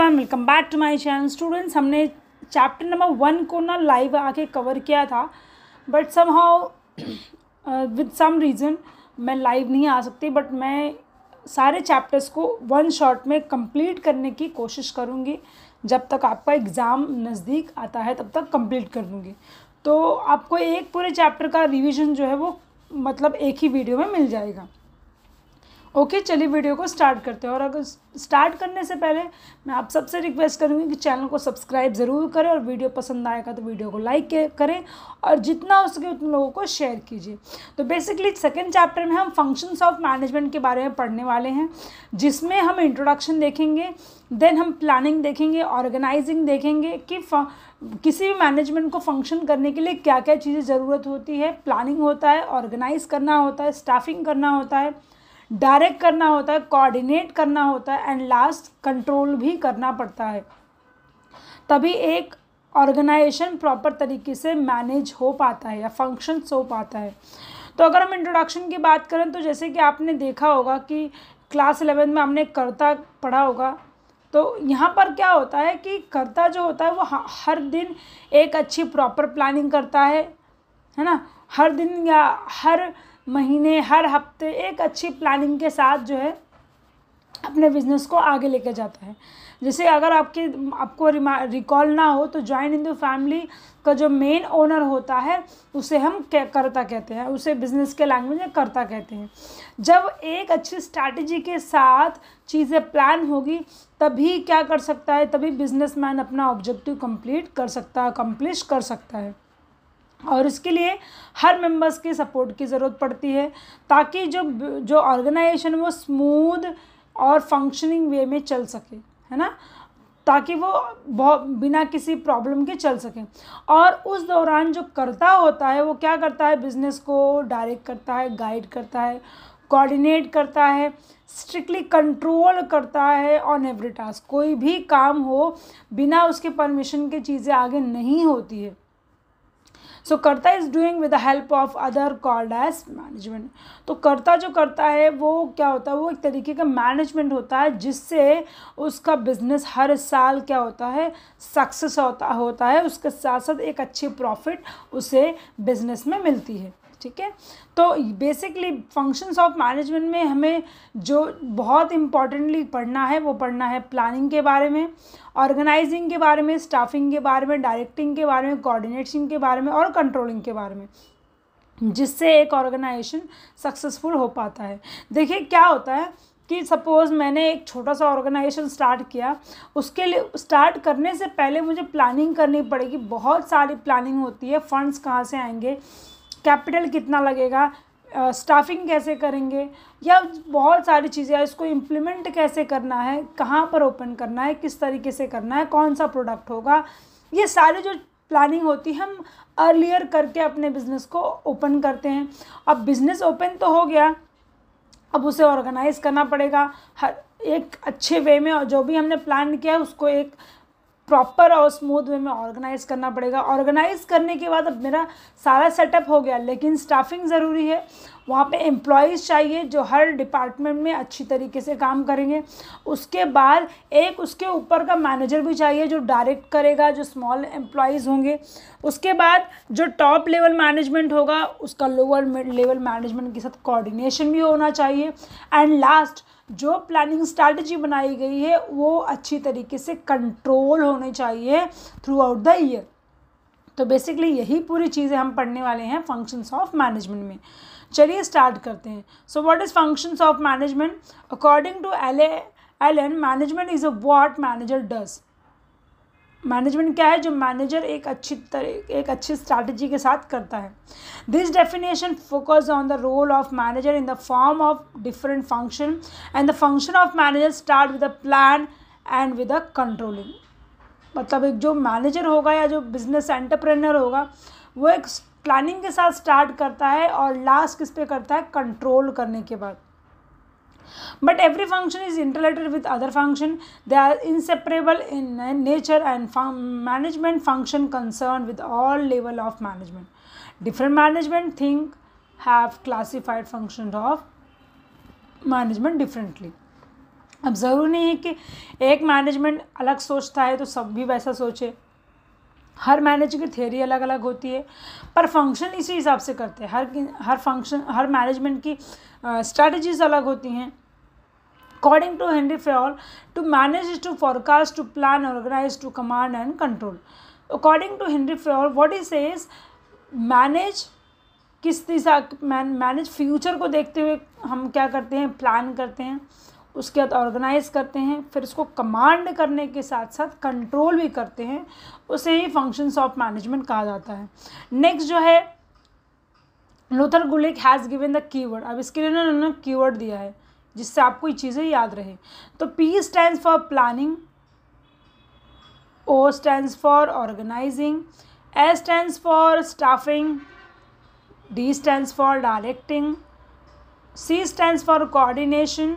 Everyone welcome back to my channel students हमने chapter number one को ना live आके कवर किया था but somehow with some reason मैं लाइव नहीं आ सकती बट मैं सारे चैप्टर्स को वन शॉट में कंप्लीट करने की कोशिश करूँगी जब तक आपका एग्ज़ाम नज़दीक आता है तब तक कंप्लीट कर दूँगी तो आपको एक पूरे चैप्टर का रिविज़न जो है वो मतलब एक ही वीडियो में मिल जाएगा ओके चलिए वीडियो को स्टार्ट करते हैं और अगर स्टार्ट करने से पहले मैं आप सबसे रिक्वेस्ट करूँगी कि चैनल को सब्सक्राइब ज़रूर करें और वीडियो पसंद आएगा तो वीडियो को लाइक करें और जितना हो सके उतने लोगों को शेयर कीजिए तो बेसिकली सेकेंड चैप्टर में हम फंक्शंस ऑफ मैनेजमेंट के बारे में पढ़ने वाले हैं जिसमें हम इंट्रोडक्शन देखेंगे देन हम प्लानिंग देखेंगे ऑर्गेनाइजिंग देखेंगे कि किसी भी मैनेजमेंट को फंक्शन करने के लिए क्या क्या चीज़ें ज़रूरत होती है प्लानिंग होता है ऑर्गेनाइज करना होता है स्टाफिंग करना होता है डायरेक्ट करना होता है कोऑर्डिनेट करना होता है एंड लास्ट कंट्रोल भी करना पड़ता है तभी एक ऑर्गेनाइजेशन प्रॉपर तरीके से मैनेज हो पाता है या फंक्शंस हो पाता है तो अगर हम इंट्रोडक्शन की बात करें तो जैसे कि आपने देखा होगा कि क्लास इलेवेंथ में हमने कर्ता पढ़ा होगा तो यहाँ पर क्या होता है कि कर्ता जो होता है वो हर दिन एक अच्छी प्रॉपर प्लानिंग करता है है ना हर दिन या हर महीने हर हफ्ते एक अच्छी प्लानिंग के साथ जो है अपने बिजनेस को आगे लेके जाता है जैसे अगर आपके आपको रिकॉल ना हो तो जॉइंट हिंदू फैमिली का जो मेन ओनर होता है उसे हम करता कहते हैं उसे बिजनेस के लैंग्वेज में करता कहते हैं जब एक अच्छी स्ट्रैटेजी के साथ चीज़ें प्लान होगी तभी क्या कर सकता है तभी बिजनेसमैन अपना ऑब्जेक्टिव कंप्लीट कर सकता है कम्प्लिश कर सकता है और इसके लिए हर मेंबर्स के सपोर्ट की ज़रूरत पड़ती है ताकि जो जो ऑर्गेनाइजेशन वो स्मूथ और फंक्शनिंग वे में चल सके है ना ताकि वो बहुत बिना किसी प्रॉब्लम के चल सकें और उस दौरान जो करता होता है वो क्या करता है बिज़नेस को डायरेक्ट करता है गाइड करता है कोऑर्डिनेट करता है स्ट्रिक्टली कंट्रोल करता है ऑन एवरी टास्क कोई भी काम हो बिना उसके परमिशन के चीज़ें आगे नहीं होती है so karta is doing with the help of other called as management तो कर्ता जो करता है वो क्या होता है वो एक तरीके का मैनेजमेंट होता है जिससे उसका बिजनेस हर साल क्या होता है सक्सेस होता होता है उसके साथ साथ एक अच्छी प्रॉफिट उसे बिजनेस में मिलती है ठीक है तो बेसिकली फंक्शंस ऑफ मैनेजमेंट में हमें जो बहुत इम्पॉर्टेंटली पढ़ना है वो पढ़ना है प्लानिंग के बारे में ऑर्गेनाइजिंग के बारे में स्टाफिंग के बारे में डायरेक्टिंग के बारे में कोऑर्डिनेशन के बारे में और कंट्रोलिंग के बारे में जिससे एक ऑर्गेनाइजेशन सक्सेसफुल हो पाता है देखिए क्या होता है कि सपोज़ मैंने एक छोटा सा ऑर्गेनाइजेशन स्टार्ट किया उसके लिए स्टार्ट करने से पहले मुझे प्लानिंग करनी पड़ेगी बहुत सारी प्लानिंग होती है फंड्स कहाँ से आएंगे कैपिटल कितना लगेगा स्टाफिंग uh, कैसे करेंगे या बहुत सारी चीज़ें इसको इम्प्लीमेंट कैसे करना है कहाँ पर ओपन करना है किस तरीके से करना है कौन सा प्रोडक्ट होगा ये सारे जो प्लानिंग होती है हम अर्लियर करके अपने बिज़नेस को ओपन करते हैं अब बिज़नेस ओपन तो हो गया अब उसे ऑर्गेनाइज़ करना पड़ेगा हर एक अच्छे वे में और जो भी हमने प्लान किया है उसको एक प्रॉपर और स्मूथ वे में ऑर्गेनाइज करना पड़ेगा ऑर्गेनाइज करने के बाद अब मेरा सारा सेटअप हो गया लेकिन स्टाफिंग ज़रूरी है वहाँ पे एम्प्लॉयज़ चाहिए जो हर डिपार्टमेंट में अच्छी तरीके से काम करेंगे उसके बाद एक उसके ऊपर का मैनेजर भी चाहिए जो डायरेक्ट करेगा जो स्मॉल एम्प्लॉयज़ होंगे उसके बाद जो टॉप लेवल मैनेजमेंट होगा उसका लोअर लेवल मैनेजमेंट के साथ कोऑर्डिनेशन भी होना चाहिए एंड लास्ट जो प्लानिंग स्ट्रैटेजी बनाई गई है वो अच्छी तरीके से कंट्रोल होने चाहिए थ्रू आउट द ईयर तो बेसिकली यही पूरी चीज़ें हम पढ़ने वाले हैं फंक्शंस ऑफ मैनेजमेंट में चलिए स्टार्ट करते हैं so what is functions of management according to L N management is a what manager does management क्या है जो मैनेजर एक अच्छी तरह एक अच्छी स्ट्रैटेजी के साथ करता है this definition focus on the role of manager in the form of different function and the function of manager start with a plan and with a controlling मतलब एक जो मैनेजर होगा या जो बिजनेस एंटरप्रेनर होगा वो एक प्लानिंग के साथ स्टार्ट करता है और लास्ट किस पे करता है कंट्रोल करने के बाद but every function is interrelated with other function they are inseparable in nature and fun management function concerned with all level of management different management think have classified functions of management differently अब ज़रूरी नहीं है कि एक management अलग सोचता है तो सब भी वैसा सोचे हर मैनेजर की थ्योरी अलग अलग होती है पर फंक्शन इसी हिसाब से करते हैं हर हर फंक्शन हर मैनेजमेंट की स्ट्रैटेजीज अलग होती हैं according to Henry Fayol to manage to forecast to plan organise to command and control according to Henry Fayol what is says manage किस दिशा मैनेज फ्यूचर को देखते हुए हम क्या करते हैं प्लान करते हैं उसके बाद ऑर्गेनाइज़ करते हैं फिर उसको कमांड करने के साथ साथ कंट्रोल भी करते हैं उसे ही फंक्शंस ऑफ मैनेजमेंट कहा जाता है नेक्स्ट जो है Luther Gulick has given the keyword अब इसके लिए उन्होंने कीवर्ड दिया है जिससे आपको ये चीज़ें याद रहे तो P stand for planning O stand for organising S stand for staffing D stand for directing C stand for coordination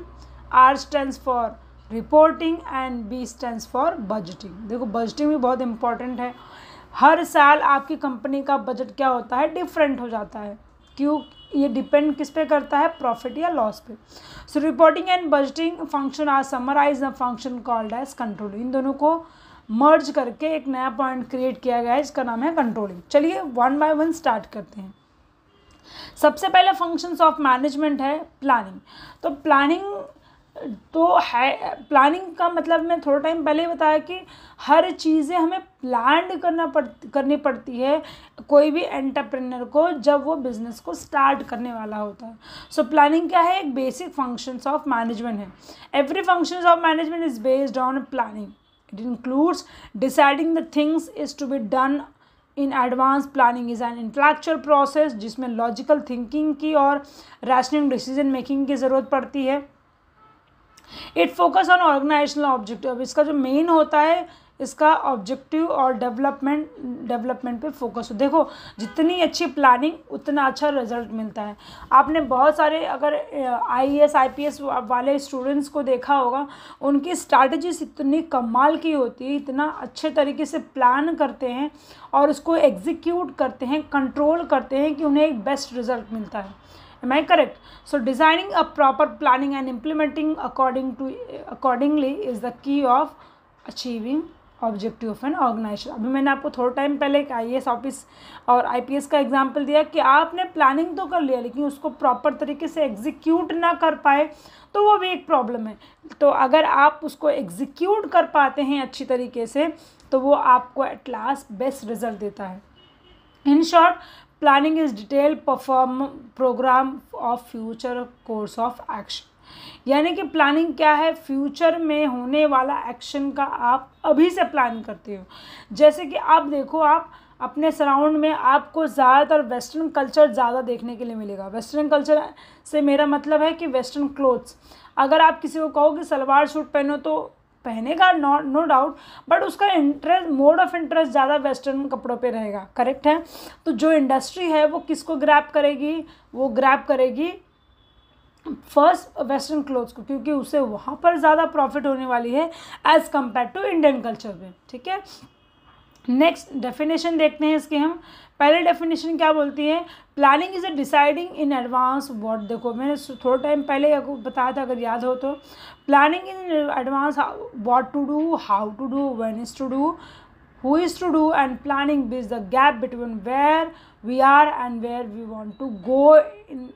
R stand for reporting and B stand for budgeting देखो बजटिंग भी बहुत इंपॉर्टेंट है हर साल आपकी company का budget क्या होता है डिफरेंट हो जाता है क्यों ये डिपेंड किस पे करता है प्रॉफिट या लॉस पे so reporting and budgeting function are summarise the function called as control इन दोनों को मर्ज करके एक नया पॉइंट क्रिएट किया गया है जिसका नाम है कंट्रोलिंग चलिए वन बाय वन स्टार्ट करते हैं सबसे पहले फंक्शंस ऑफ मैनेजमेंट है प्लानिंग तो प्लानिंग तो है प्लानिंग का मतलब मैं थोड़ा टाइम पहले ही बताया कि हर चीज़ें हमें प्लान करना पड़ करनी पड़ती है कोई भी एंटरप्रेन्योर को जब वो बिज़नेस को स्टार्ट करने वाला होता है सो प्लानिंग क्या है एक बेसिक फंक्शंस ऑफ मैनेजमेंट है every functions of management is based on planning it includes deciding the things is to be done in advance planning is an intellectual process जिसमें logical thinking की और rational decision making की ज़रूरत पड़ती है it focus on organisational objective अब इसका जो मेन होता है इसका ऑब्जेक्टिव और डेवलपमेंट डेवलपमेंट पे फोकस हो देखो जितनी अच्छी प्लानिंग उतना अच्छा रिजल्ट मिलता है आपने बहुत सारे अगर आईएएस आईपीएस e वाले स्टूडेंट्स को देखा होगा उनकी स्ट्रैटेजीज इतनी कमाल की होती है इतना अच्छे तरीके से प्लान करते हैं और उसको एग्जीक्यूट करते हैं कंट्रोल करते हैं कि उन्हें एक बेस्ट रिजल्ट मिलता है am i correct so designing a proper planning and implementing according to accordingly is the key of achieving objective of an organisation अभी मैंने आपको थोड़ा टाइम पहले एक आई ऑफिस और आई का एग्जाम्पल दिया कि आपने प्लानिंग तो कर लिया लेकिन उसको प्रॉपर तरीके से एग्जीक्यूट ना कर पाए तो वो भी एक प्रॉब्लम है तो अगर आप उसको एग्जीक्यूट कर पाते हैं अच्छी तरीके से तो वो आपको एट लास्ट बेस्ट रिजल्ट देता है in short planning is detail perform programme of future course of action यानी कि प्लानिंग क्या है फ्यूचर में होने वाला एक्शन का आप अभी से प्लान करते हो जैसे कि आप देखो आप अपने सराउंड में आपको ज़्यादातर वेस्टर्न कल्चर ज़्यादा देखने के लिए मिलेगा वेस्टर्न कल्चर से मेरा मतलब है कि वेस्टर्न क्लोथ्स अगर आप किसी को कहो कि सलवार सूट पहनो तो पहनेगा नॉट नो डाउट बट उसका इंटरेस्ट मोड ऑफ इंटरेस्ट ज़्यादा वेस्टर्न कपड़ों पे रहेगा करेक्ट है तो जो इंडस्ट्री है वो किसको ग्रैप करेगी वो ग्रैप करेगी फर्स्ट वेस्टर्न क्लोथ्स को क्योंकि उसे वहाँ पर ज़्यादा प्रॉफिट होने वाली है as compare to Indian culture में ठीक है नेक्स्ट डेफिनेशन देखते हैं इसके हम पहले डेफिनेशन क्या बोलती है planning is a deciding in advance what देखो मैंने थोड़ा टाइम पहले आपको बताया था अगर याद हो तो planning in advance what to do how to do when is to do who is to do and planning bridges the gap between where we are and where we want to go in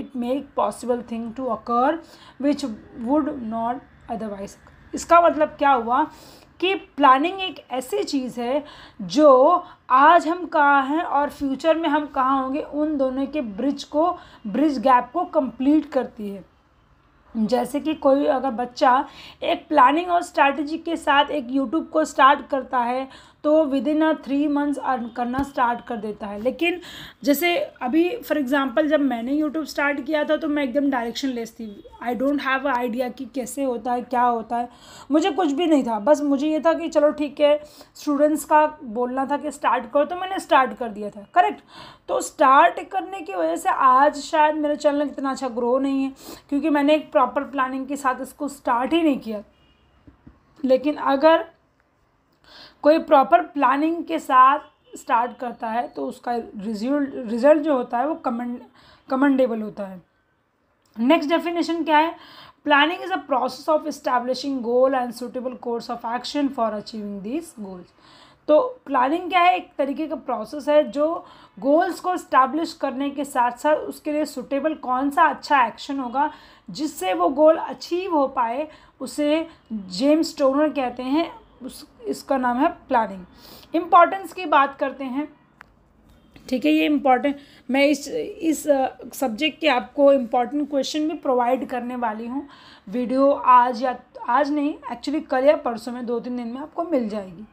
it make possible thing to occur which would not otherwise इसका मतलब क्या हुआ कि planning एक ऐसी चीज़ है जो आज हम कहाँ हैं और फ्यूचर में हम कहाँ होंगे उन दोनों के ब्रिज को ब्रिज गैप को कंप्लीट करती है जैसे कि कोई अगर बच्चा एक प्लानिंग और स्ट्रैटेजी के साथ एक यूट्यूब को स्टार्ट करता है तो within a three months earn करना स्टार्ट कर देता है लेकिन जैसे अभी फॉर एग्जांपल जब मैंने यूट्यूब स्टार्ट किया था तो मैं एकदम डायरेक्शन लेस थी I don't have a idea कि कैसे होता है क्या होता है मुझे कुछ भी नहीं था बस मुझे ये था कि चलो ठीक है स्टूडेंट्स का बोलना था कि स्टार्ट करो तो मैंने स्टार्ट कर दिया था करेक्ट तो स्टार्ट करने की वजह से आज शायद मेरा चैनल इतना अच्छा ग्रो नहीं है क्योंकि मैंने एक प्रॉपर प्लानिंग के साथ इसको स्टार्ट ही नहीं किया लेकिन अगर कोई प्रॉपर प्लानिंग के साथ स्टार्ट करता है तो उसका रिजल्ट रिजल्ट जो होता है वो कमेंड कमेंडेबल होता है नेक्स्ट डेफिनेशन क्या है planning is a process of establishing goal and suitable course of action for achieving this goals तो प्लानिंग क्या है एक तरीके का प्रोसेस है जो गोल्स को इस्टेब्लिश करने के साथ साथ उसके लिए सुटेबल कौन सा अच्छा एक्शन होगा जिससे वो गोल अचीव हो पाए उसे जेम्स टोनर कहते हैं उस इसका नाम है प्लानिंग इम्पॉर्टेंस की बात करते हैं ठीक है ये इम्पॉर्टेंट मैं इस इस सब्जेक्ट के आपको इम्पॉर्टेंट क्वेश्चन भी प्रोवाइड करने वाली हूँ वीडियो आज या आज नहीं एक्चुअली कल या परसों में दो तीन दिन में आपको मिल जाएगी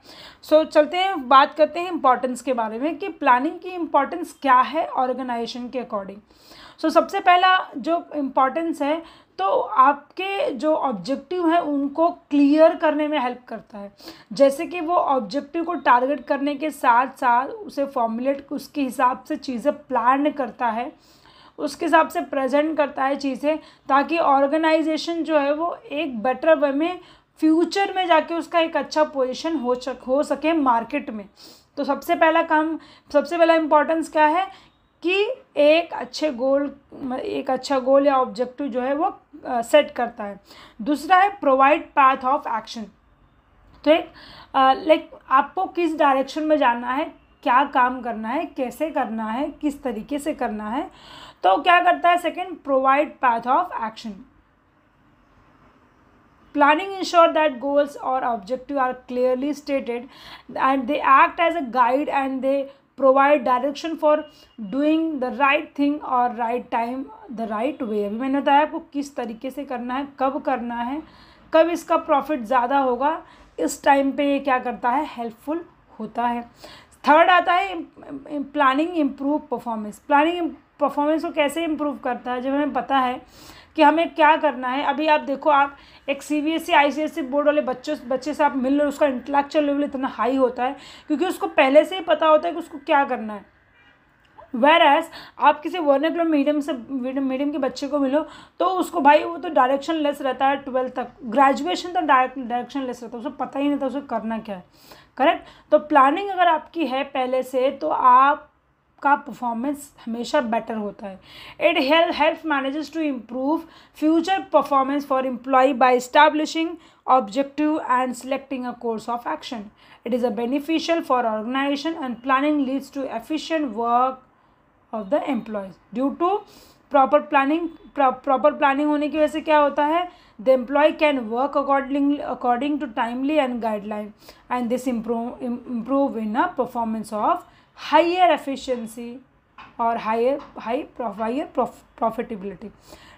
सो so, चलते हैं बात करते हैं इम्पॉर्टेंस के बारे में कि प्लानिंग की इम्पॉर्टेंस क्या है ऑर्गेनाइजेशन के अकॉर्डिंग सो so, सबसे पहला जो इम्पॉर्टेंस है तो आपके जो ऑब्जेक्टिव हैं उनको क्लियर करने में हेल्प करता है जैसे कि वो ऑब्जेक्टिव को टारगेट करने के साथ साथ उसे फॉर्मुलेट उसके हिसाब से चीज़ें प्लान करता है उसके हिसाब से प्रेजेंट करता है चीज़ें ताकि ऑर्गेनाइजेशन जो है वो एक बेटर वे में फ्यूचर में जाके उसका एक अच्छा पोजीशन हो सक हो सके मार्केट में तो सबसे पहला काम सबसे पहला इम्पोर्टेंस क्या है कि एक अच्छे गोल एक अच्छा गोल या ऑब्जेक्टिव जो है वो सेट करता है दूसरा है प्रोवाइड पाथ ऑफ एक्शन तो एक लाइक आपको किस डायरेक्शन में जाना है क्या काम करना है कैसे करना है किस तरीके से करना है तो क्या करता है second provide path of action planning ensure that goals और objective are clearly stated and they act as a guide and they provide direction for doing the right thing और right time the right way अभी मैंने बताया आपको किस तरीके से करना है कब करना है कब इसका प्रॉफिट ज़्यादा होगा इस टाइम पे ये क्या करता है हेल्पफुल होता है थर्ड आता है planning improve performance planning performance को कैसे इम्प्रूव करता है जब हमें पता है कि हमें क्या करना है अभी आप देखो आप एक C B S E I C S E board वाले बच्चों बच्चे से आप मिल रहे उसका इंटलेक्चुअल लेवल इतना हाई होता है क्योंकि उसको पहले से ही पता होता है कि उसको क्या करना है वेर एज आप किसी वर्नेकुलर मीडियम से मीडियम के बच्चे को मिलो तो उसको भाई वो तो डायरेक्शन लेस रहता है ट्वेल्थ तक ग्रेजुएशन तक डायरेक्शन लेस रहता है उसको पता ही नहीं था उसको करना क्या है करेक्ट तो प्लानिंग अगर आपकी है पहले से तो आप का परफॉर्मेंस हमेशा बेटर होता है it help help managers to improve future performance for employee by establishing objective and selecting a course of action it is a beneficial for organisation and planning leads to efficient work of the employees due to proper planning proper planning होने की वजह से क्या होता है the employee can work according according to timely and guideline and this improve improve in a performance of higher efficiency और higher high higher profitability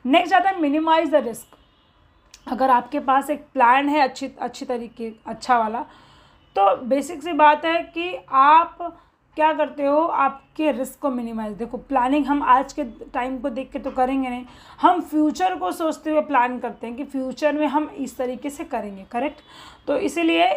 next आता है मिनिमाइज़ द रिस्क अगर आपके पास एक प्लान है अच्छी अच्छी तरीके अच्छा वाला तो बेसिक सी बात है कि आप क्या करते हो आपके रिस्क को मिनिमाइज देखो प्लानिंग हम आज के टाइम को देख के तो करेंगे नहीं हम फ्यूचर को सोचते हुए प्लान करते हैं कि फ्यूचर में हम इस तरीके से करेंगे करेक्ट तो इसीलिए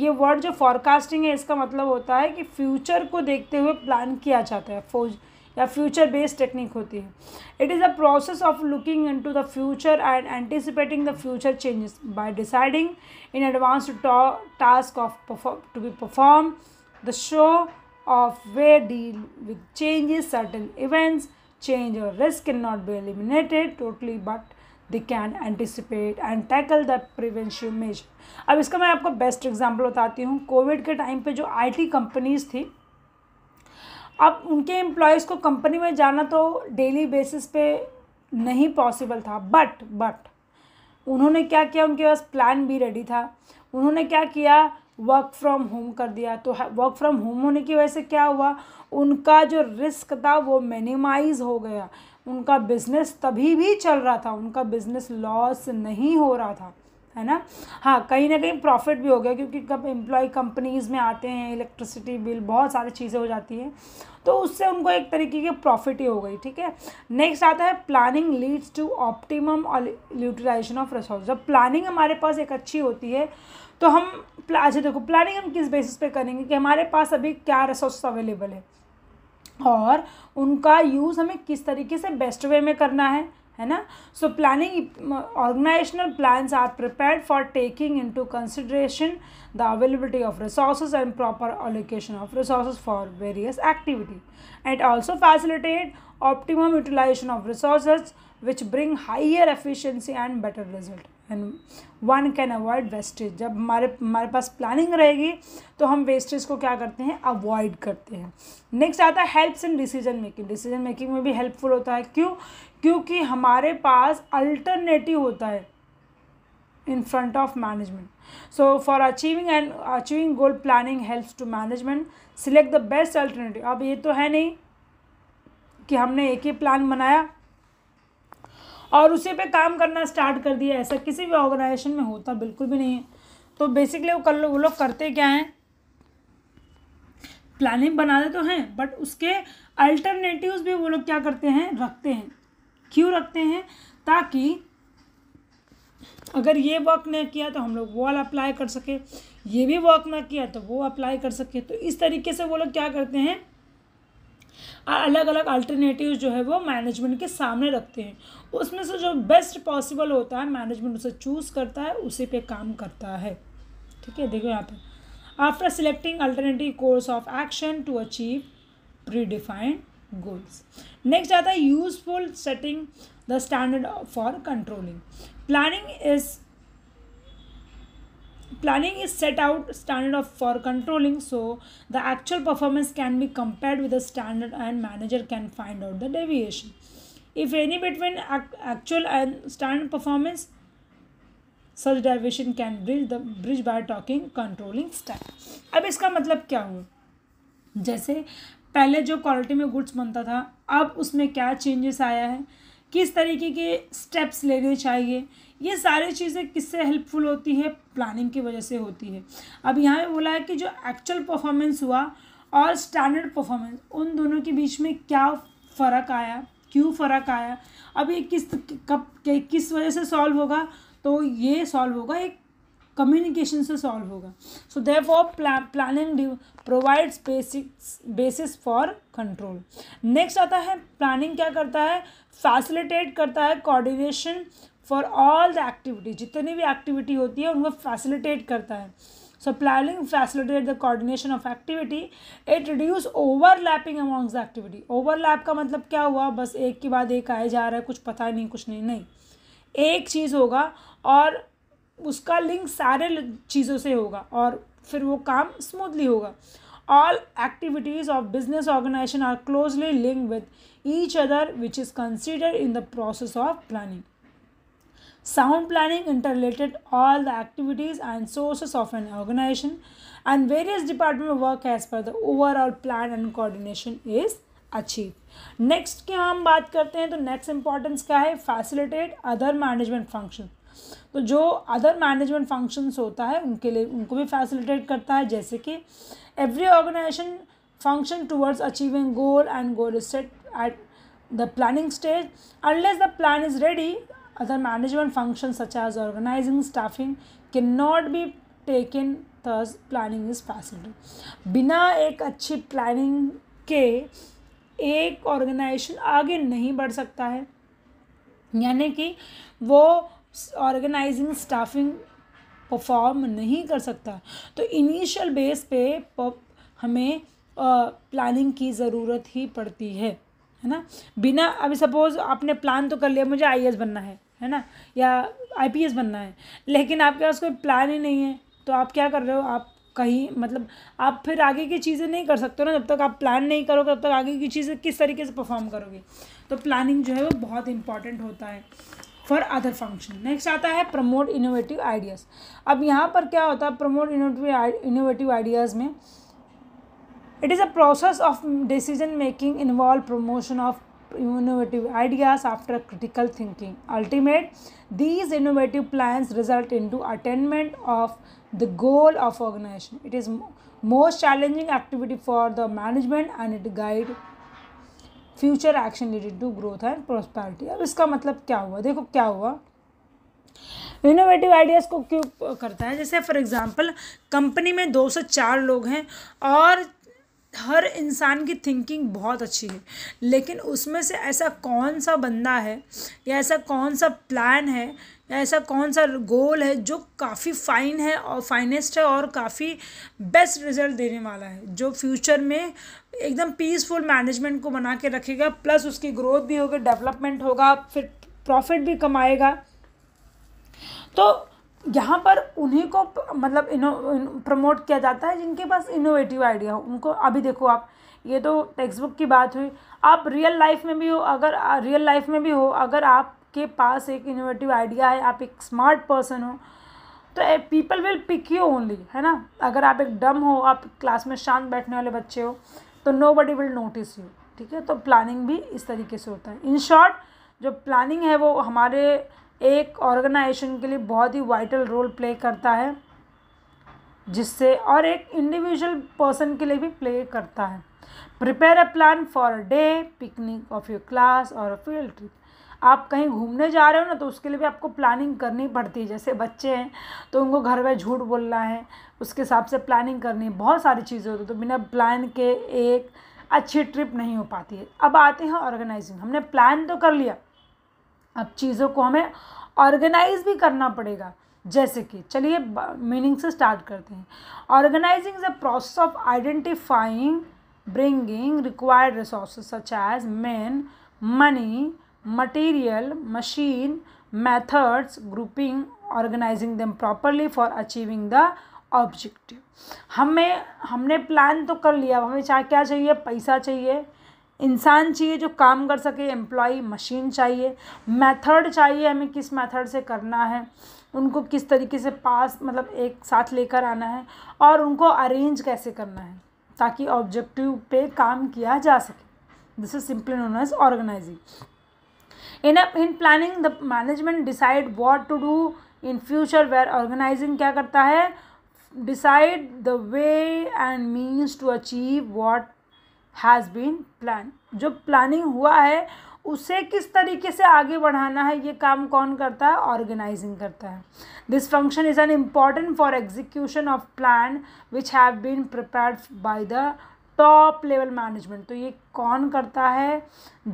ये वर्ड जो फॉरकास्टिंग है इसका मतलब होता है कि फ्यूचर को देखते हुए प्लान किया जाता है फौज या फ्यूचर बेस्ड टेक्निक होती है it is a process of looking in to the future and anticipating the future changes by deciding in advance task of to be perform the show of way deal with changes certain events change और risk can not be eliminated totally but they can anticipate and tackle the prevention measure अब इसका मैं आपको best example बताती हूँ Covid के time पे जो आईटी कंपनीज थी अब उनके एम्प्लॉयज़ को कंपनी में जाना तो डेली बेसिस पे नहीं पॉसिबल था बट बट उन्होंने क्या किया उनके पास प्लान भी रेडी था उन्होंने क्या किया वर्क फ्रॉम होम कर दिया तो वर्क फ्रॉम होम होने की वजह से क्या हुआ उनका जो रिस्क था वो मिनिमाइज हो गया उनका बिजनेस तभी भी चल रहा था उनका बिजनेस लॉस नहीं हो रहा था है ना हाँ कहीं ना कहीं प्रॉफिट भी हो गया क्योंकि कब एम्प्लॉय कंपनीज़ में आते हैं इलेक्ट्रिसिटी बिल बहुत सारी चीज़ें हो जाती हैं तो उससे उनको एक तरीके की प्रॉफिट ही हो गई ठीक है नेक्स्ट आता है planning leads to optimum utilization of resource जब प्लानिंग हमारे पास एक अच्छी होती है तो हम अच्छा देखो प्लानिंग हम किस बेसिस पे करेंगे कि हमारे पास अभी क्या रिसोर्स अवेलेबल है और उनका यूज़ हमें किस तरीके से बेस्ट वे में करना है है ना so planning organizational plans are prepared for taking into consideration the availability of resources and proper allocation of resources for various activity and also facilitate optimum utilization of resources which bring higher efficiency and better result and one can avoid wastage जब हमारे हमारे पास planning रहेगी तो हम wastage को क्या करते हैं अवॉइड करते हैं नेक्स्ट आता है helps in decision making decision making में भी हेल्पफुल होता है क्यों क्योंकि हमारे पास अल्टरनेटिव होता है in front of management so for achieving and achieving goal planning helps to management select the best alternative अब ये तो है नहीं कि हमने एक ही प्लान बनाया और उसी पे काम करना स्टार्ट कर दिया ऐसा किसी भी ऑर्गेनाइजेशन में होता बिल्कुल भी नहीं है तो बेसिकली वो कल वो लोग करते क्या हैं प्लानिंग बनाते तो हैं बट उसके अल्टरनेटिव्स भी वो लोग क्या करते हैं रखते हैं क्यों रखते हैं ताकि अगर ये वर्क नहीं किया तो हम लोग वो वाला अप्लाई कर सके ये भी वर्क ना किया तो वो अप्लाई कर सके तो इस तरीके से वो लोग क्या करते हैं और अलग अलग अल्टरनेटिव जो है वो मैनेजमेंट के सामने रखते हैं उसमें से जो बेस्ट पॉसिबल होता है मैनेजमेंट उसे चूज़ करता है उसी पे काम करता है ठीक है देखो यहाँ पर after selecting alternative course of action to achieve pre defined goals next आता है useful setting the standard for controlling planning is planning is set out standard of for controlling so the actual performance can be compared with the standard and manager can find out the deviation if any between actual and standard performance such deviation can bridge the bridge by talking controlling style अब इसका मतलब क्या हुआ जैसे पहले जो quality में goods बनता था अब उसमें क्या चेंजेस आया है किस तरीके के स्टेप्स लेने चाहिए ये सारी चीज़ें किससे हेल्पफुल होती है प्लानिंग की वजह से होती है अब यहाँ पे बोला है कि जो एक्चुअल परफॉर्मेंस हुआ और स्टैंडर्ड परफॉर्मेंस उन दोनों के बीच में क्या फ़र्क आया क्यों फ़र्क आया अब ये किस कब किस वजह से सॉल्व होगा तो ये सॉल्व होगा एक कम्युनिकेशन से सॉल्व होगा so they for planning provides basics basis for control next आता है प्लानिंग क्या करता है फैसिलिटेट करता है coordination for all the activity जितनी भी एक्टिविटी होती है उनको फैसिलिटेट करता है so planning facilitate the coordination of activity it reduce overlapping amongst the activity overlap का मतलब क्या हुआ बस एक के बाद एक आए जा रहा है कुछ पता नहीं कुछ नहीं नहीं एक चीज़ होगा और उसका लिंक सारे चीज़ों से होगा और फिर वो काम स्मूथली होगा all activities of business organization are closely link with each other which is consider in the process of planning sound planning inter related all the activities and sources of an organization and various department work as per the overall plan and coordination is achieve next की हम बात करते हैं तो next importance क्या है facilitate other management function तो जो अदर मैनेजमेंट फंक्शंस होता है उनके लिए उनको भी फैसिलिटेट करता है जैसे कि every organization function towards achieving goal and goal set at the planning stage unless the plan is ready other management function such as organizing staffing can not be taken thus planning is passed बिना एक अच्छी planning के एक organisation आगे नहीं बढ़ सकता है यानी कि वो ऑर्गेनाइजिंग स्टाफिंग परफॉर्म नहीं कर सकता तो इनिशियल बेस पे हमें प्लानिंग की ज़रूरत ही पड़ती है है ना बिना अभी सपोज़ आपने प्लान तो कर लिया मुझे आई बनना है है ना या आई बनना है लेकिन आपके पास कोई प्लान ही नहीं है तो आप क्या कर रहे हो आप कहीं मतलब आप फिर आगे की चीज़ें नहीं कर सकते ना जब तक आप प्लान नहीं करोगे तब तक आगे की चीज़ें किस तरीके से परफॉर्म करोगे तो प्लानिंग जो है वो बहुत इंपॉर्टेंट होता है फॉर अदर फंक्शन नेक्स्ट आता है प्रमोट इनोवेटिव आइडियाज अब यहाँ पर क्या होता है प्रमोट इनोवेटिव इनोवेटिव आइडियाज में it is a process of decision making involve promotion of innovative ideas after critical thinking ultimate these innovative plan result in to attainment of the goal of organization it is most challenging activity for the management and it guide future action related to growth and prosperity अब इसका मतलब क्या हुआ देखो क्या हुआ innovative ideas को क्यों करता है जैसे फॉर एग्जांपल कंपनी में दो से चार लोग हैं और हर इंसान की थिंकिंग बहुत अच्छी है लेकिन उसमें से ऐसा कौन सा बंदा है या ऐसा कौन सा प्लान है ऐसा कौन सा गोल है जो काफ़ी फाइन है और फाइनेस्ट है और काफ़ी बेस्ट रिजल्ट देने वाला है जो फ्यूचर में एकदम पीसफुल मैनेजमेंट को बना के रखेगा प्लस उसकी ग्रोथ भी होगी डेवलपमेंट होगा फिर प्रॉफिट भी कमाएगा तो यहाँ पर उन्हीं को मतलब इनो प्रमोट किया जाता है जिनके पास इनोवेटिव आइडिया हो उनको अभी देखो आप ये तो टेक्स्ट बुक की बात हुई आप रियल लाइफ में भी हो अगर रियल लाइफ में भी हो अगर आप आपके पास एक इनोवेटिव आइडिया है आप एक स्मार्ट पर्सन हो तो people will pick you only है ना अगर आप एक डम हो आप क्लास में शांत बैठने वाले बच्चे हो तो nobody will notice you ठीक है तो प्लानिंग भी इस तरीके से होता है इन शॉर्ट जो प्लानिंग है वो हमारे एक ऑर्गेनाइजेशन के लिए बहुत ही वाइटल रोल प्ले करता है जिससे और एक इंडिविजुअल पर्सन के लिए भी प्ले करता है prepare a plan for a day picnic of your class और अ फील्ड ट्रिप आप कहीं घूमने जा रहे हो ना तो उसके लिए भी आपको प्लानिंग करनी पड़ती है जैसे बच्चे हैं तो उनको घर में झूठ बोलना है उसके हिसाब से प्लानिंग करनी है बहुत सारी चीज़ें होती तो बिना प्लान के एक अच्छी ट्रिप नहीं हो पाती है अब आते हैं ऑर्गेनाइजिंग हमने प्लान तो कर लिया अब चीज़ों को हमें ऑर्गेनाइज भी करना पड़ेगा जैसे कि चलिए मीनिंग से स्टार्ट करते हैं organizing is a process of identifying bringing required resources such as man money material, machine, methods, grouping, organizing them properly for achieving the objective हमें हमने प्लान तो कर लिया हमें चाहे क्या चाहिए पैसा चाहिए इंसान चाहिए जो काम कर सके एम्प्लॉय मशीन चाहिए मेथड चाहिए हमें किस मेथड से करना है उनको किस तरीके से पास मतलब एक साथ लेकर आना है और उनको अरेंज कैसे करना है ताकि ऑब्जेक्टिव पे काम किया जा सके this is simply known as organizing in in planning the management decide what to do in future where organizing क्या करता है decide the way and means to achieve what has been plan जो planning हुआ है उसे किस तरीके से आगे बढ़ाना है ये काम कौन करता है ऑर्गेनाइजिंग करता है this function is an important for execution of plan which have been prepared by the top level management तो ये कौन करता है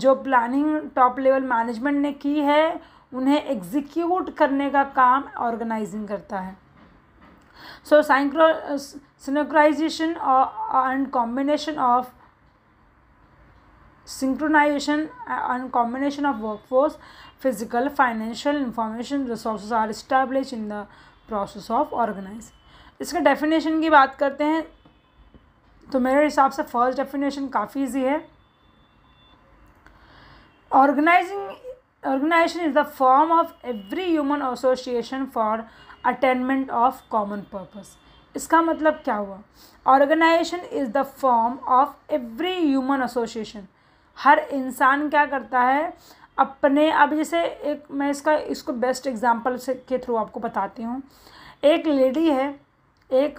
जो प्लानिंग टॉप लेवल मैनेजमेंट ने की है उन्हें एग्जीक्यूट करने का काम ऑर्गेनाइजिंग करता है so synchro synchronization and combination of synchronization and combination of work force physical financial information resource are establish in the process of organize इसके डेफिनेशन की बात करते हैं तो मेरे हिसाब से फर्स्ट डेफिनेशन काफ़ी ईजी है organizing organization is the form of every human association for attainment of common purpose इसका मतलब क्या हुआ organization is the form of every human association हर इंसान क्या करता है अपने अब जैसे एक मैं इसका इसको बेस्ट एग्जांपल से के थ्रू आपको बताती हूँ एक लेडी है एक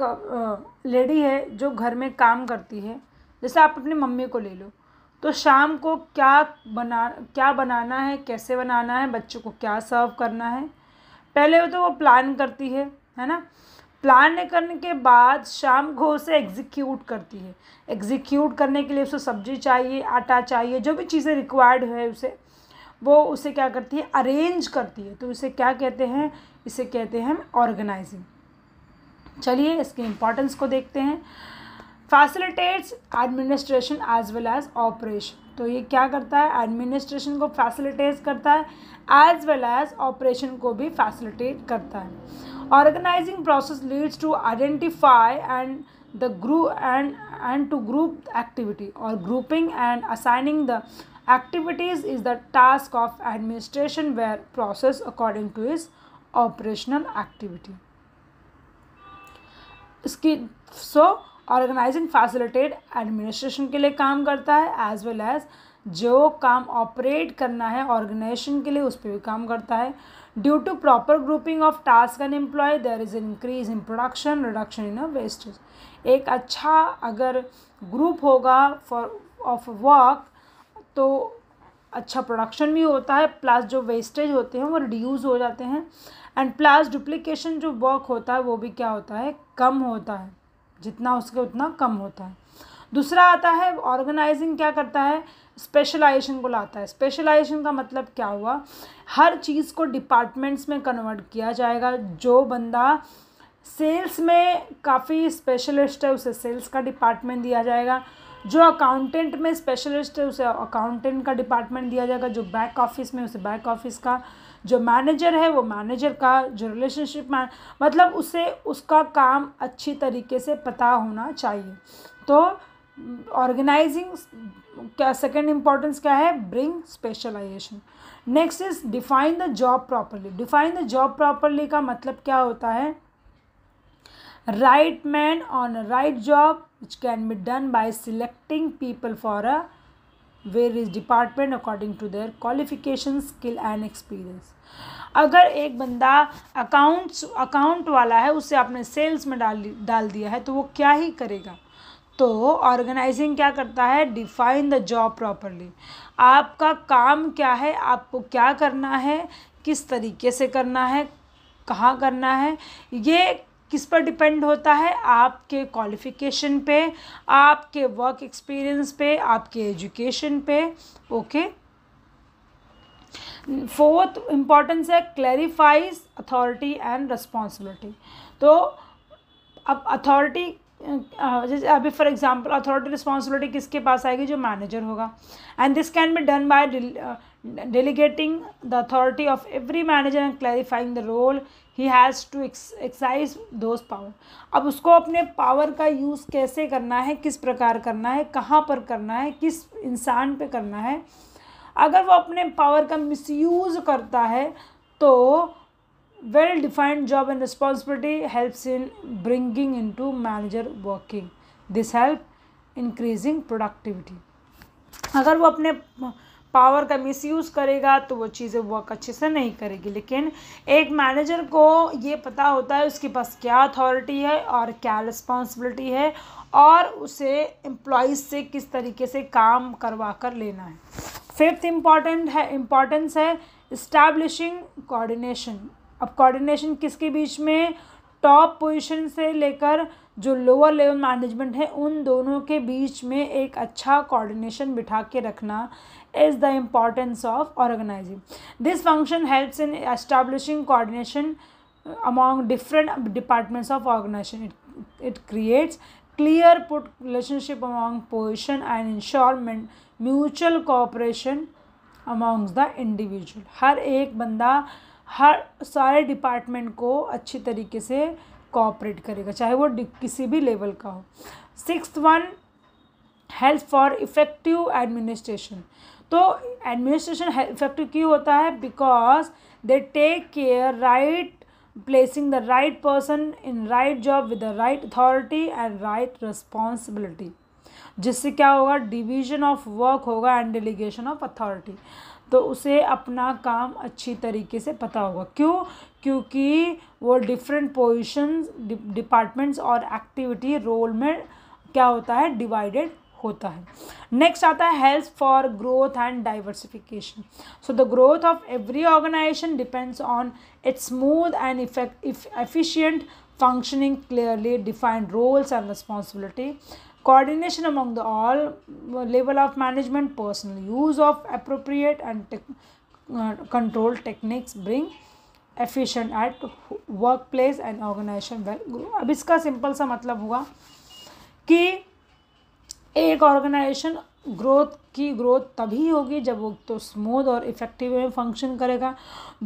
लेडी है जो घर में काम करती है जैसे आप अपनी मम्मी को ले लो तो शाम को क्या बना क्या बनाना है कैसे बनाना है बच्चों को क्या सर्व करना है पहले तो वो प्लान करती है है ना प्लान करने के बाद शाम को उसे एग्जीक्यूट करती है एग्जीक्यूट करने के लिए उसे सब्जी चाहिए आटा चाहिए जो भी चीज़ें रिक्वायर्ड है उसे वो उसे क्या करती है अरेंज करती है तो उसे क्या कहते हैं इसे कहते हैं ऑर्गेनाइजिंग चलिए इसके इम्पॉर्टेंस को देखते हैं facilitates administration as well as operation तो ये क्या करता है एडमिनिस्ट्रेशन को फैसिलिटेट करता है एज वेल एज ऑपरेशन को भी फैसिलिटेट करता है organizing process leads to identify and the group and and to group activity और grouping and assigning the activities is the task of administration where process according to is operational activity इसकी so organising facilitate administration के लिए काम करता है as well as जो काम operate करना है ऑर्गेनाइजेशन के लिए उस पर भी काम करता है due to proper grouping of task and employ there is increase in production reduction in wastage एक अच्छा अगर ग्रुप होगा फॉर ऑफ वर्क तो अच्छा प्रोडक्शन भी होता है प्लस जो वेस्टेज होते हैं वो रिड्यूज़ हो जाते हैं एंड प्लस डुप्लीकेशन जो वर्क होता है वो भी क्या होता है कम होता है जितना उसके उतना कम होता है दूसरा आता है ऑर्गेनाइजिंग क्या करता है स्पेशलाइजेशन को लाता है स्पेशलाइजेशन का मतलब क्या हुआ हर चीज़ को डिपार्टमेंट्स में कन्वर्ट किया जाएगा जो बंदा सेल्स में काफ़ी स्पेशलिस्ट है उसे सेल्स का डिपार्टमेंट दिया जाएगा जो अकाउंटेंट में स्पेशलिस्ट है उसे अकाउंटेंट का डिपार्टमेंट दिया जाएगा जो बैक ऑफिस में उसे बैक ऑफिस का जो मैनेजर है वो मैनेजर का जो रिलेशनशिप मतलब उसे उसका काम अच्छी तरीके से पता होना चाहिए तो ऑर्गेनाइजिंग क्या सेकेंड इम्पॉर्टेंस क्या है bring specialization next is define the job properly define the job properly का मतलब क्या होता है right man on right job job can be done done selecting people for a is department according to their qualification skill and experience अगर एक बंदा accounts account वाला है उसे आपने सेल्स में डाल डाल दिया है तो वो क्या ही करेगा तो ऑर्गेनाइजिंग क्या करता है डिफाइन द जॉब प्रॉपरली आपका काम क्या है आपको क्या करना है किस तरीके से करना है कहाँ करना है ये किस पर डिपेंड होता है आपके क्वालिफिकेशन पे आपके वर्क एक्सपीरियंस पे आपके एजुकेशन पे ओके फोर्थ इम्पॉर्टेंस है क्लैरिफाइज अथॉरिटी एंड रिस्पॉन्सिबिलिटी तो अब अथॉरिटी जैसे अभी फॉर एग्जांपल अथॉरिटी रिस्पॉन्सिबिलिटी किसके पास आएगी जो मैनेजर होगा and this can be done by delegating the authority of every manager and clarifying the role he has to excise those power अब उसको अपने पावर का यूज़ कैसे करना है किस प्रकार करना है कहाँ पर करना है किस इंसान पे करना है अगर वो अपने पावर का मिसयूज़ करता है तो well defined job and responsibility helps in bringing in to manager working this help increasing productivity अगर वो अपने पावर का मिसयूज़ करेगा तो वो चीज़ें वर्क अच्छे से नहीं करेगी लेकिन एक मैनेजर को ये पता होता है उसके पास क्या अथॉरिटी है और क्या रिस्पॉन्सिबिलिटी है और उसे एम्प्लॉज से किस तरीके से काम करवा कर लेना है फिफ्थ इम्पॉर्टेंट है इम्पॉर्टेंस है इस्टेब्लिशिंग कोऑर्डिनेशन अब कोऑर्डिनेशन किसके बीच में टॉप पोजीशन से लेकर जो लोअर लेवल मैनेजमेंट है उन दोनों के बीच में एक अच्छा कोऑर्डिनेशन बिठा के रखना is the importance of organizing this function helps in establishing coordination among different departments of organization it creates clear put relationship among position and insurement mutual cooperation amongst the individual हर एक बंदा हर सारे department को अच्छी तरीके से cooperate करेगा चाहे वो किसी भी लेवल का हो six one help for effective administration तो एडमिनिस्ट्रेशन इफेक्टिव क्यों होता है because they take care right placing the right person in right job with the right authority and right responsibility जिससे क्या होगा डिवीजन ऑफ वर्क होगा एंड डेलीगेशन ऑफ अथॉरिटी तो उसे अपना काम अच्छी तरीके से पता होगा क्यों क्योंकि वो डिफरेंट पोजिशन डिपार्टमेंट्स और एक्टिविटी रोल में क्या होता है डिवाइडेड होता है नेक्स्ट आता है help for growth and diversification so the growth of every organization depends on its smooth and effect efficient functioning clearly defined roles and responsibility coordination among the all level of management personnel use of appropriate and te uh, control techniques bring efficient at workplace and organization well grow अब इसका simple सा मतलब हुआ कि एक organisation growth उसकी growth तभी होगी जब वो तो स्मूथ और इफ़ेक्टिव में फंक्शन करेगा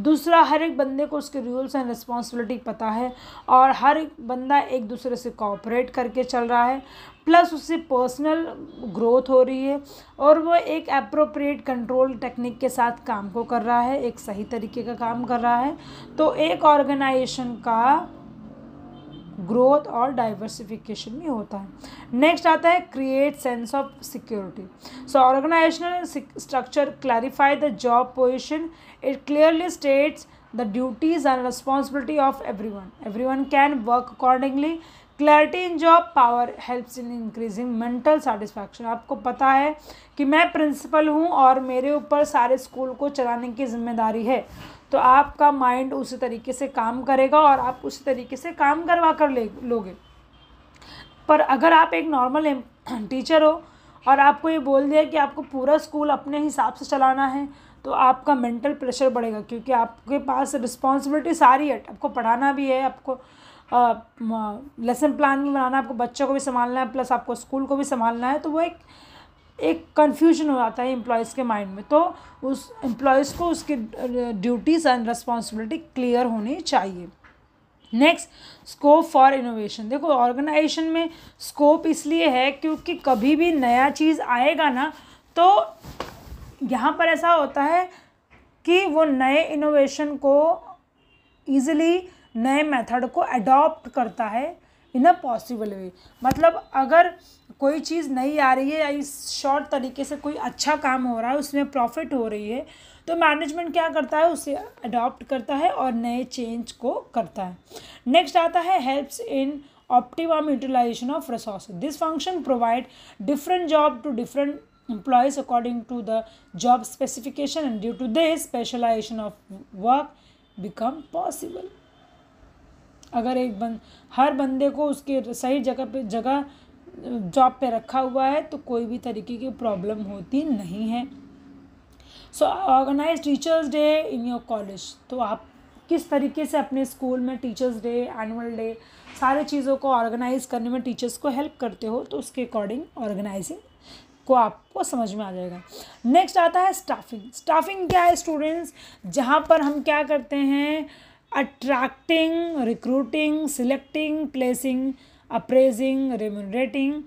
दूसरा हर एक बंदे को उसके रूल्स एंड रिस्पॉन्सिबिलिटी पता है और हर एक बंदा एक दूसरे से कॉपरेट करके चल रहा है प्लस उससे पर्सनल ग्रोथ हो रही है और वो एक अप्रोप्रिएट कंट्रोल टेक्निक के साथ काम को कर रहा है एक सही तरीके का काम कर रहा है तो एक ऑर्गेनाइजेशन का ग्रोथ और डाइवर्सिफिकेशन में होता है नेक्स्ट आता है create sense of security so organizational structure clarify the job position it clearly states the duties and responsibility of every one every one can work accordingly clarity in job power helps in increasing mental satisfaction आपको पता है कि मैं principal हूँ और मेरे ऊपर सारे स्कूल को चलाने की जिम्मेदारी है तो आपका माइंड उसी तरीके से काम करेगा और आप उसी तरीके से काम करवा कर ले लोगे पर अगर आप एक नॉर्मल टीचर हो और आपको ये बोल दिया कि आपको पूरा स्कूल अपने हिसाब से चलाना है तो आपका मेंटल प्रेशर बढ़ेगा क्योंकि आपके पास रिस्पॉन्सिबिलिटी सारी है आपको पढ़ाना भी है आपको लेसन प्लान भी बनाना है आपको बच्चों को भी संभालना है प्लस आपको स्कूल को भी संभालना है तो वो एक एक कन्फ्यूजन हो जाता है एम्प्लॉयज़ के माइंड में तो उस एम्प्लॉयज़ को उसके ड्यूटीज़ एंड रिस्पॉन्सिबिलिटी क्लियर होनी चाहिए नेक्स्ट स्कोप फॉर इनोवेशन देखो ऑर्गेनाइजेशन में स्कोप इसलिए है क्योंकि कभी भी नया चीज़ आएगा ना तो यहाँ पर ऐसा होता है कि वो नए इनोवेशन को ईजिली नए मेथड को अडॉप्ट करता है इन अ पॉसिबल वे मतलब अगर कोई चीज़ नहीं आ रही है या इस शॉर्ट तरीके से कोई अच्छा काम हो रहा है उसमें प्रॉफिट हो रही है तो मैनेजमेंट क्या करता है उसे अडॉप्ट करता है और नए चेंज को करता है नेक्स्ट आता है helps in optimum utilization of resource this function provide different job to different employees according to the job specification and due to this specialization of work become possible अगर एक बंद हर बंदे को उसके सही जगह पे जगह जॉब पे रखा हुआ है तो कोई भी तरीके की प्रॉब्लम होती नहीं है so organize teachers day in your college तो आप किस तरीके से अपने स्कूल में टीचर्स डे एनुअल डे सारे चीज़ों को ऑर्गेनाइज़ करने में टीचर्स को हेल्प करते हो तो उसके अकॉर्डिंग ऑर्गेनाइजिंग को आपको समझ में आ जाएगा नेक्स्ट आता है स्टाफिंग स्टाफिंग क्या है स्टूडेंट्स जहाँ पर हम क्या करते हैं attracting recruiting selecting placing appraising, remunerating,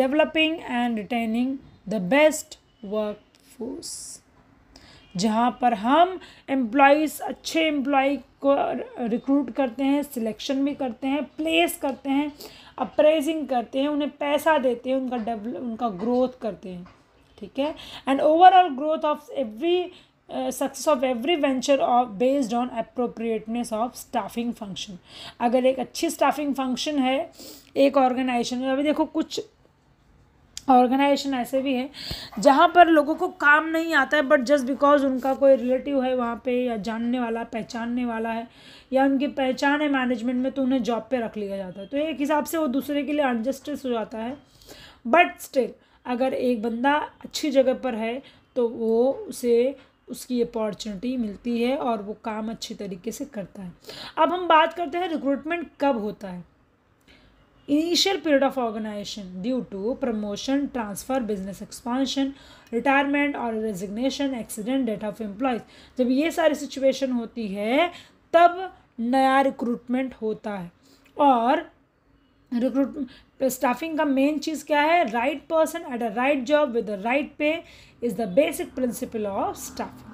developing and retaining the best workforce. जहाँ पर हम एम्प्लॉयज़ अच्छे एम्प्लॉय को रिक्रूट करते हैं सिलेक्शन भी करते हैं प्लेस करते हैं अप्रेजिंग करते हैं उन्हें पैसा देते हैं उनका डेवलप उनका ग्रोथ करते हैं ठीक है and overall growth of every success of every venture of based on appropriateness of staffing function अगर एक अच्छी स्टाफिंग फंक्शन है एक ऑर्गेनाइजेशन में अभी देखो कुछ ऑर्गेनाइजेशन ऐसे भी हैं जहाँ पर लोगों को काम नहीं आता है बट जस्ट बिकॉज उनका कोई रिलेटिव है वहाँ पे या जानने वाला पहचानने वाला है या उनकी पहचान है मैनेजमेंट में तो उन्हें जॉब पे रख लिया जाता है तो एक हिसाब से वो दूसरे के लिए अनजस्टिस हो जाता है बट स्टिल अगर एक बंदा अच्छी जगह पर है तो वो उसे उसकी अपॉर्चुनिटी मिलती है और वो काम अच्छे तरीके से करता है अब हम बात करते हैं रिक्रूटमेंट कब होता है initial period of organization due to promotion transfer business expansion retirement और resignation accident death of employees जब ये सारी सिचुएशन होती है तब नया रिक्रूटमेंट होता है और रिक्रूट तो स्टाफिंग का मेन चीज़ क्या है right person at a right job with the right pay is the basic principle of staffing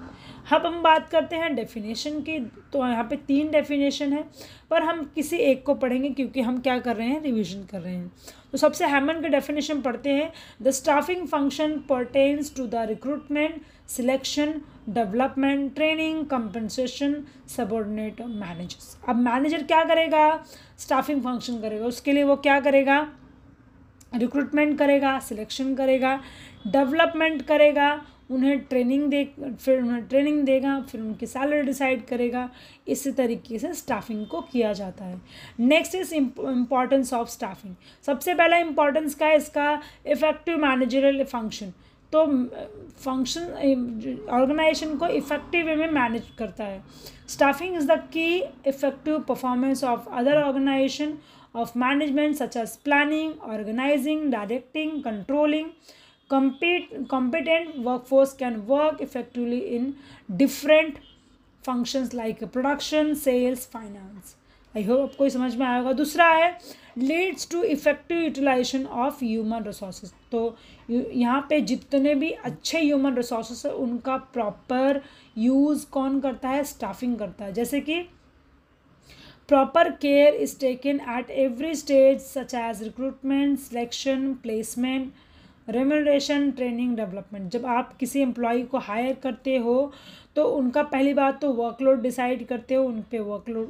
अब हम बात करते हैं डेफिनेशन की तो यहाँ पे तीन डेफिनेशन है पर हम किसी एक को पढ़ेंगे क्योंकि हम क्या कर रहे हैं रिविजन कर रहे हैं तो सबसे हेमन के डेफिनेशन पढ़ते हैं the staffing function pertains to the recruitment selection development training compensation subordinate managers अब मैनेजर क्या करेगा स्टाफिंग फंक्शन करेगा उसके लिए वो क्या करेगा रिक्रूटमेंट करेगा सिलेक्शन करेगा डेवलपमेंट करेगा उन्हें ट्रेनिंग दे फिर उन्हें ट्रेनिंग देगा फिर उनकी सैलरी डिसाइड करेगा इसी तरीके से स्टाफिंग को किया जाता है next is importance of staffing सबसे पहला इम्पॉर्टेंस का है इसका इफेक्टिव मैनेजरल फंक्शन तो फंक्शन ऑर्गेनाइजेशन को इफेक्टिव वे में मैनेज करता है staffing is the key effective performance of other organisation of management such as planning organising directing controlling competent workforce can work effectively in different functions like production sales finance I hope आपको समझ में आएगा दूसरा है leads to effective utilisation of human resource तो यहाँ पे जितने भी अच्छे ह्यूमन रिसोर्स है उनका प्रॉपर यूज़ कौन करता है स्टाफिंग करता है जैसे कि proper care is taken at every stage such as recruitment selection placement remuneration training development जब आप किसी एम्प्लॉय को हायर करते हो तो उनका पहली बात तो वर्कलोड डिसाइड करते हो उन पर वर्कलोड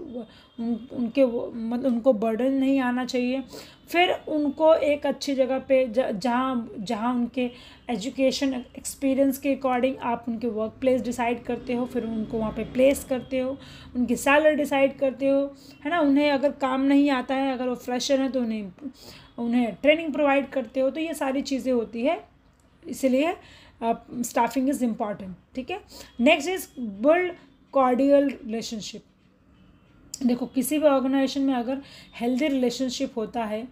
उन उनके मतलब उनको बर्डन नहीं आना चाहिए फिर उनको एक अच्छी जगह पे जहाँ जहाँ उनके एजुकेशन एक्सपीरियंस के अकॉर्डिंग आप उनके वर्क प्लेस डिसाइड करते हो फिर उनको वहाँ पे प्लेस करते हो उनकी सैलरी डिसाइड करते हो है ना उन्हें अगर काम नहीं आता है अगर वो फ्रेशर हैं तो उन्हें उन्हें ट्रेनिंग प्रोवाइड करते हो तो ये सारी चीज़ें होती है इसलिए स्टाफिंग इज़ इम्पॉर्टेंट ठीक है next is build cordial relationship देखो किसी भी ऑर्गेनाइजेशन में अगर हेल्दी रिलेशनशिप होता है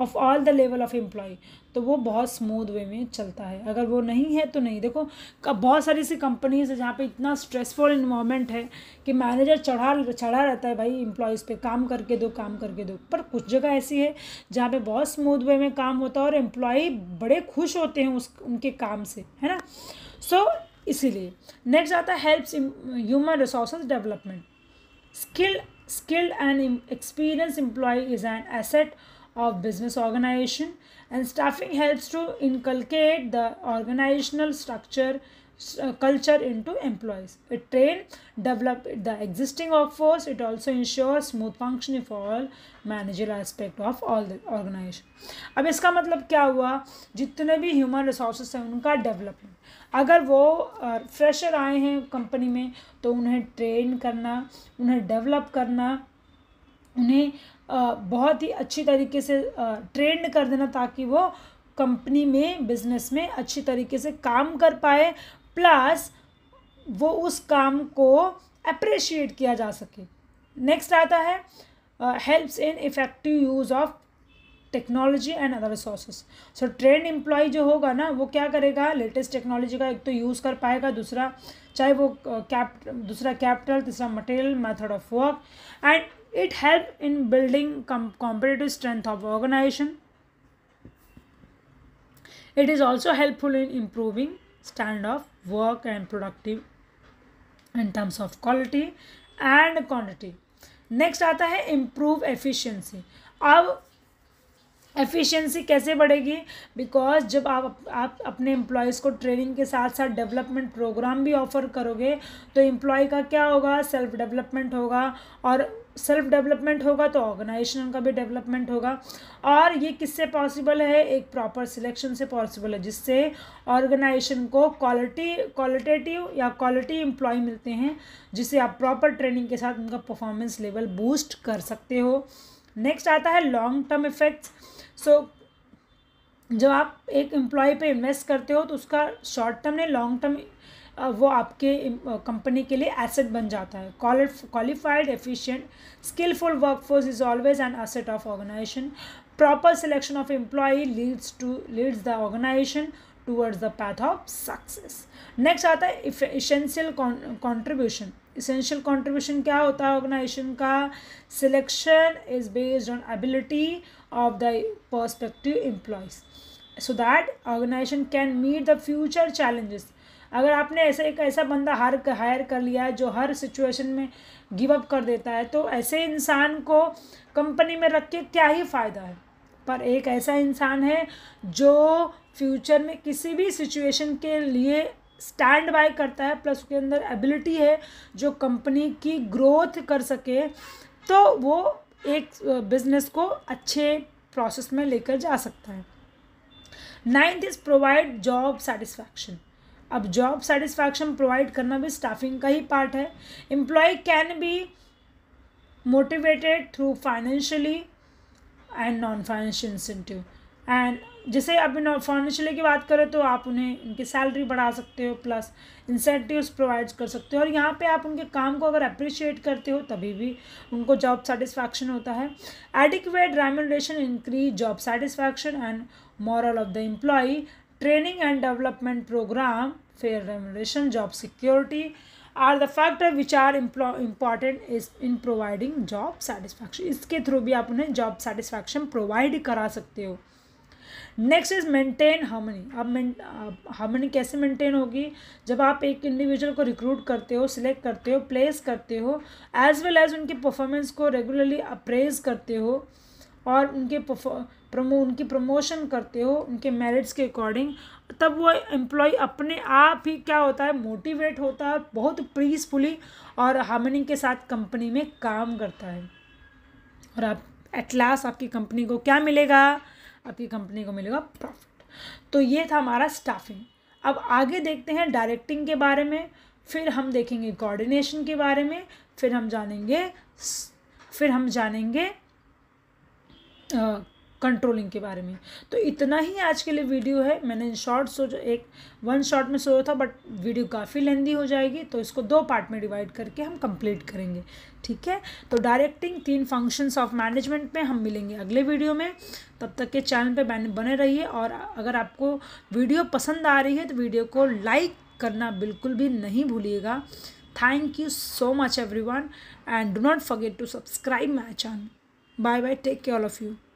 of all the level of employee तो वो बहुत स्मूथ वे में चलता है अगर वो नहीं है तो नहीं देखो बहुत सारी ऐसी कंपनीज है जहाँ पे इतना स्ट्रेसफुल इन्वामेंट है कि मैनेजर चढ़ा चढ़ा रहता है भाई एम्प्लॉयज़ पे काम करके दो काम करके दो पर कुछ जगह ऐसी है जहाँ पे बहुत स्मूथ वे में काम होता है और एम्प्लॉय बड़े खुश होते हैं उस उनके काम से है ना सो so, इसीलिए नेक्स्ट आता है helps human resource development skill skilled and experience employee is an asset of business organization and staffing helps to inculcate the organizational structure culture into employees. It train, develop the existing workforce. It also ensures smooth functioning for all managerial aspect of all the organization. ab iska matlab kya hua jitne bhi human resources हैं unka development. अगर वो fresher आए हैं company में तो उन्हें train करना उन्हें डेवलप करना उन्हें बहुत ही अच्छी तरीके से ट्रेंड कर देना ताकि वो कंपनी में बिजनेस में अच्छी तरीके से काम कर पाए प्लस वो उस काम को अप्रिशिएट किया जा सके नेक्स्ट आता है helps in effective use of technology and other resources so trained employee जो होगा ना वो क्या करेगा लेटेस्ट टेक्नोलॉजी का एक तो यूज़ कर पाएगा दूसरा चाहे वो कैप uh, दूसरा कैपिटल तीसरा material method of work and it help in building com competitive strength of organization it is also helpful in improving standard of work and productive in terms of quality and quantity next आता है improve efficiency अब efficiency कैसे बढ़ेगी because जब आप आप अपने employees को ट्रेनिंग के साथ साथ डेवलपमेंट प्रोग्राम भी ऑफर करोगे तो एम्प्लॉय का क्या होगा सेल्फ डेवलपमेंट होगा और सेल्फ डेवलपमेंट होगा तो ऑर्गेनाइजेशन का भी डेवलपमेंट होगा और ये किससे पॉसिबल है एक प्रॉपर सिलेक्शन से पॉसिबल है जिससे ऑर्गेनाइजेशन को क्वालिटी क्वालिटेटिव या क्वालिटी एम्प्लॉय मिलते हैं जिसे आप प्रॉपर ट्रेनिंग के साथ उनका परफॉर्मेंस लेवल बूस्ट कर सकते हो नेक्स्ट आता है लॉन्ग टर्म इफेक्ट्स सो जब आप एक एम्प्लॉय पे इन्वेस्ट करते हो तो उसका शॉर्ट टर्म नहीं लॉन्ग टर्म वो आपके कंपनी के लिए एसेट बन जाता है qualified efficient skilful workforce is always an asset of organisation proper selection of employee leads to leads the organisation towards the path of success next आता है इसेंशियल कॉन्ट्रीब्यूशन इसेंशियल कॉन्ट्रीब्यूशन क्या होता है ऑर्गेनाइजेशन का selection is based on ability of the perspective employees so that organisation can meet the future challenges अगर आपने ऐसे एक ऐसा बंदा हार हायर कर लिया है जो हर सिचुएशन में गिव अप कर देता है तो ऐसे इंसान को कंपनी में रख के क्या ही फ़ायदा है पर एक ऐसा इंसान है जो फ्यूचर में किसी भी सिचुएशन के लिए स्टैंड बाय करता है प्लस उसके अंदर एबिलिटी है जो कंपनी की ग्रोथ कर सके तो वो एक बिजनेस को अच्छे प्रोसेस में लेकर जा सकता है ninth is provide job satisfaction अब जॉब सेटिस्फैक्शन प्रोवाइड करना भी स्टाफिंग का ही पार्ट है employee can be motivated through financially and non financial incentive and जैसे अभी फाइनेंशियली की बात करें तो आप उन्हें उनकी सैलरी बढ़ा सकते हो प्लस इंसेंटिव्स प्रोवाइड कर सकते हो और यहाँ पे आप उनके काम को अगर अप्रिशिएट करते हो तभी भी उनको जॉब सेटिस्फैक्शन होता है adequate remuneration increase job satisfaction and morale of the employee training and development programme fair remuneration job security are the factor which are important is in providing job satisfaction इसके through भी आप उन्हें job satisfaction provide करा सकते हो next is maintain हमनी अब हमनी कैसे मेंटेन होगी जब आप एक इंडिविजुअल को रिक्रूट करते हो सिलेक्ट करते हो प्लेस करते हो एज वेल एज उनकी परफॉर्मेंस को रेगुलरली अप्रेज करते हो और उनके प्रमो उनकी प्रमोशन करते हो उनके मेरिट्स के अकॉर्डिंग तब वो एम्प्लॉय अपने आप ही क्या होता है मोटिवेट होता है बहुत पीसफुली और हार्मनी के साथ कंपनी में काम करता है और आप एट लास्ट आपकी कंपनी को क्या मिलेगा आपकी कंपनी को मिलेगा प्रॉफिट तो ये था हमारा स्टाफिंग अब आगे देखते हैं डायरेक्टिंग के बारे में फिर हम देखेंगे कोऑर्डिनेशन के बारे में फिर हम जानेंगे फिर हम जानेंगे कंट्रोलिंग के बारे में तो इतना ही आज के लिए वीडियो है मैंने इन शॉर्ट सोचो एक वन शॉर्ट में सोचा था बट वीडियो काफ़ी लेंदी हो जाएगी तो इसको दो पार्ट में डिवाइड करके हम कंप्लीट करेंगे ठीक है तो डायरेक्टिंग तीन फंक्शंस ऑफ मैनेजमेंट में हम मिलेंगे अगले वीडियो में तब तक के चैनल पे बने रहिए और अगर आपको वीडियो पसंद आ रही है तो वीडियो को लाइक करना बिल्कुल भी नहीं भूलिएगा thank you so much every and do not forget to subscribe my channel bye bye take care all of you